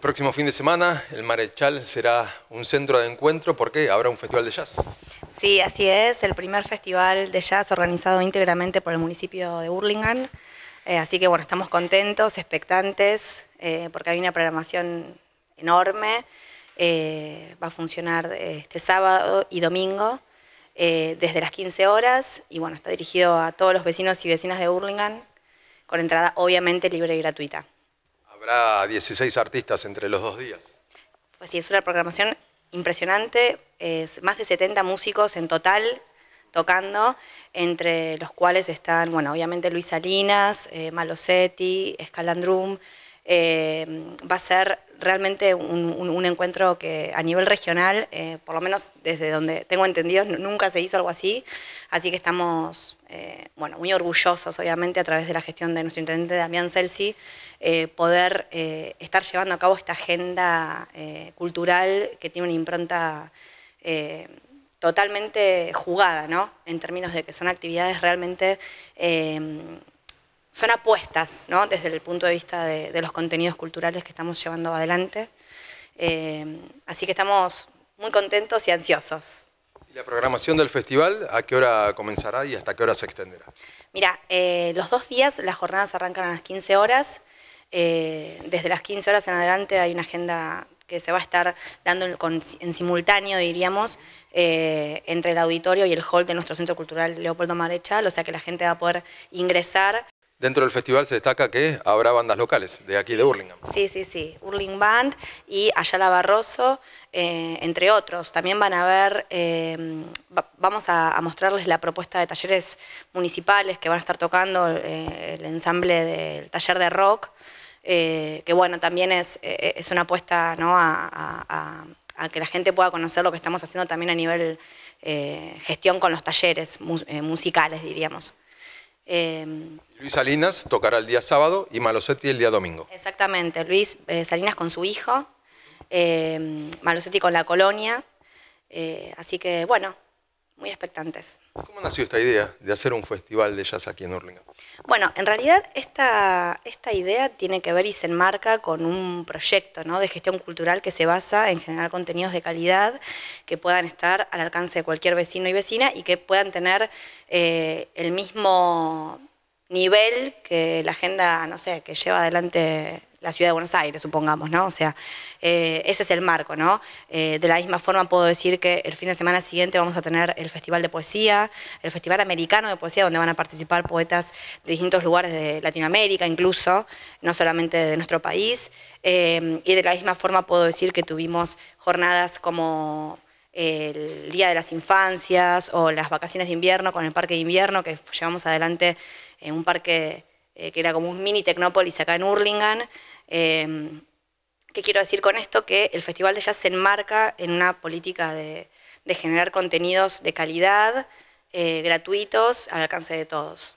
próximo fin de semana, el Marechal será un centro de encuentro porque habrá un festival de jazz. Sí, así es, el primer festival de jazz organizado íntegramente por el municipio de Burlingame. Eh, así que bueno, estamos contentos, expectantes, eh, porque hay una programación enorme. Eh, va a funcionar este sábado y domingo desde las 15 horas y bueno, está dirigido a todos los vecinos y vecinas de Burlingame con entrada obviamente libre y gratuita. Habrá 16 artistas entre los dos días. Pues sí, es una programación impresionante, es más de 70 músicos en total tocando, entre los cuales están, bueno, obviamente Luis Salinas, eh, Malosetti, Scalandrum... Eh, va a ser realmente un, encuentro que a nivel regional, eh, por lo menos desde donde tengo entendido, nunca se hizo algo así. Así que estamos eh, bueno, muy orgullosos, obviamente, a través de la gestión de nuestro intendente Damián Celsi, poder estar llevando a cabo esta agenda cultural que tiene una impronta totalmente jugada, ¿no? En términos de que son actividades realmente son apuestas, ¿no? Desde el punto de vista de, los contenidos culturales que estamos llevando adelante. Eh, así que estamos muy contentos y ansiosos. ¿Y la programación del festival a qué hora comenzará y hasta qué hora se extenderá? Mira, eh, los dos días las jornadas arrancan a las 15 horas. Eh, desde las 15 horas en adelante hay una agenda que se va a estar dando en, simultáneo, diríamos, entre el auditorio y el hall de nuestro Centro Cultural Leopoldo Marechal, o sea que la gente va a poder ingresar Dentro del festival se destaca que habrá bandas locales de aquí de Burlingame. Sí, sí, sí. Urling Band y Ayala Barroso, eh, entre otros. También van a ver, eh, vamos a, mostrarles la propuesta de talleres municipales que van a estar tocando eh, el ensamble del taller de rock, que bueno, también es, es una apuesta a, que la gente pueda conocer lo que estamos haciendo también a nivel gestión con los talleres musicales, diríamos. Em, Luis Salinas tocará el día sábado y Malosetti el día domingo. Exactamente, Luis eh, Salinas con su hijo, em, Malosetti con la colonia. Eh, así que bueno, muy expectantes. ¿Cómo nació esta idea de hacer un festival de jazz aquí en Hurlingham? Bueno, en realidad esta, esta idea tiene que ver y se enmarca con un proyecto de gestión cultural que se basa en generar contenidos de calidad que puedan estar al alcance de cualquier vecino y vecina y que puedan tener eh, el mismo nivel que la agenda, no sé, que lleva adelante la ciudad de Buenos Aires, supongamos, ¿no? O sea, eh, ese es el marco, ¿no? Eh, de la misma forma puedo decir que el fin de semana siguiente vamos a tener el Festival de Poesía, el Festival Americano de Poesía, donde van a participar poetas de distintos lugares de Latinoamérica, incluso, no solamente de nuestro país. Eh, y de la misma forma puedo decir que tuvimos jornadas como el Día de las Infancias o las vacaciones de invierno con el Parque de Invierno, que llevamos adelante en un parque eh, que era como un mini Tecnópolis acá en Hurlingham. Eh, ¿Qué quiero decir con esto? Que el Festival de Jazz se enmarca en una política de, generar contenidos de calidad, eh, gratuitos, al alcance de todos.